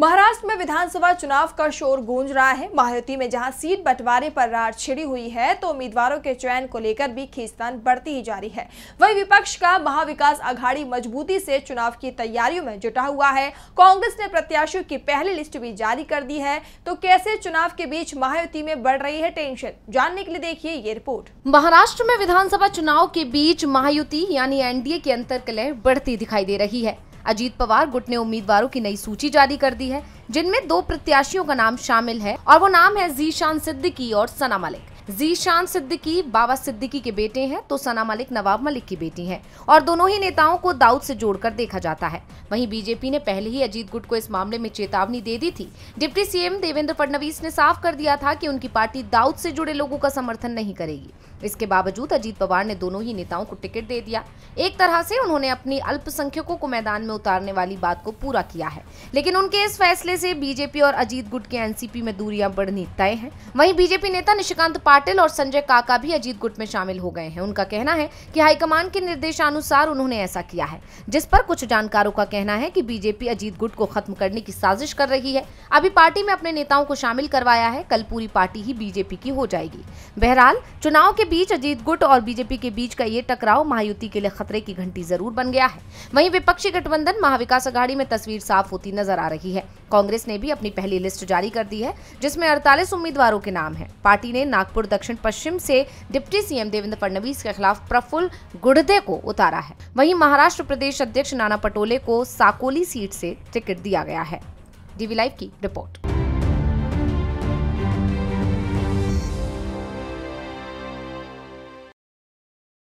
महाराष्ट्र में विधानसभा चुनाव का शोर गूंज रहा है महायुति में जहां सीट बंटवारे पर रार छिड़ी हुई है तो उम्मीदवारों के चयन को लेकर भी खींचतान बढ़ती ही जा रही है वही विपक्ष का महाविकास आघाड़ी मजबूती से चुनाव की तैयारियों में जुटा हुआ है कांग्रेस ने प्रत्याशियों की पहली लिस्ट भी जारी कर दी है तो कैसे चुनाव के बीच महायुति में बढ़ रही है टेंशन जानने के लिए देखिए ये रिपोर्ट महाराष्ट्र में विधानसभा चुनाव के बीच महायुति यानी एनडीए की अंतर्कलय बढ़ती दिखाई दे रही है अजीत पवार गुट ने उम्मीदवारों की नई सूची जारी कर दी है जिनमें दो प्रत्याशियों का नाम शामिल है और वो नाम है जीशान सिद्दीकी और सना मलिक जीशान सिद्दीकी बाबा सिद्दीकी के बेटे हैं तो सना मलिक नवाब मलिक की बेटी हैं और दोनों ही नेताओं को दाऊद से जोड़कर देखा जाता है वहीं बीजेपी ने पहले ही अजीत गुट को इस मामले में चेतावनी दे दी थी डिप्टी सीएम देवेंद्र फडणवीस ने साफ कर दिया था कि उनकी पार्टी दाऊद से जुड़े लोगों का समर्थन नहीं करेगी इसके बावजूद अजीत पवार ने दोनों ही नेताओं को टिकट दे दिया एक तरह से उन्होंने अपनी अल्पसंख्यकों को मैदान में उतारने वाली बात को पूरा किया है लेकिन उनके इस फैसले से बीजेपी और अजीत गुट के एनसीपी में दूरियां बढ़नी तय है वहीं बीजेपी नेता निशिकांत पाटिल और संजय काका भी अजीत गुट में शामिल हो गए हैं उनका कहना है कि हाईकमान के निर्देशानुसार उन्होंने ऐसा किया है जिस पर कुछ जानकारों का कहना है कि बीजेपी अजीत गुट को खत्म करने की साजिश कर रही है अभी पार्टी में अपने नेताओं को शामिल करवाया है कल पूरी पार्टी ही बीजेपी की हो जाएगी बहरहाल चुनाव के बीच अजीत गुट और बीजेपी के बीच का ये टकराव महायुति के लिए खतरे की घंटी जरूर बन गया है वही विपक्षी गठबंधन महाविकास अघाड़ी में तस्वीर साफ होती नजर आ रही है कांग्रेस ने भी अपनी पहली लिस्ट जारी कर दी है जिसमें अड़तालीस उम्मीदवारों के नाम है पार्टी ने नागपुर दक्षिण पश्चिम से डिप्टी सीएम देवेंद्र फडणवीस के खिलाफ प्रफुल्ल गुड़दे को उतारा है वहीं महाराष्ट्र प्रदेश अध्यक्ष नाना पटोले को साकोली सीट से टिकट दिया गया है डीवी लाइव की रिपोर्ट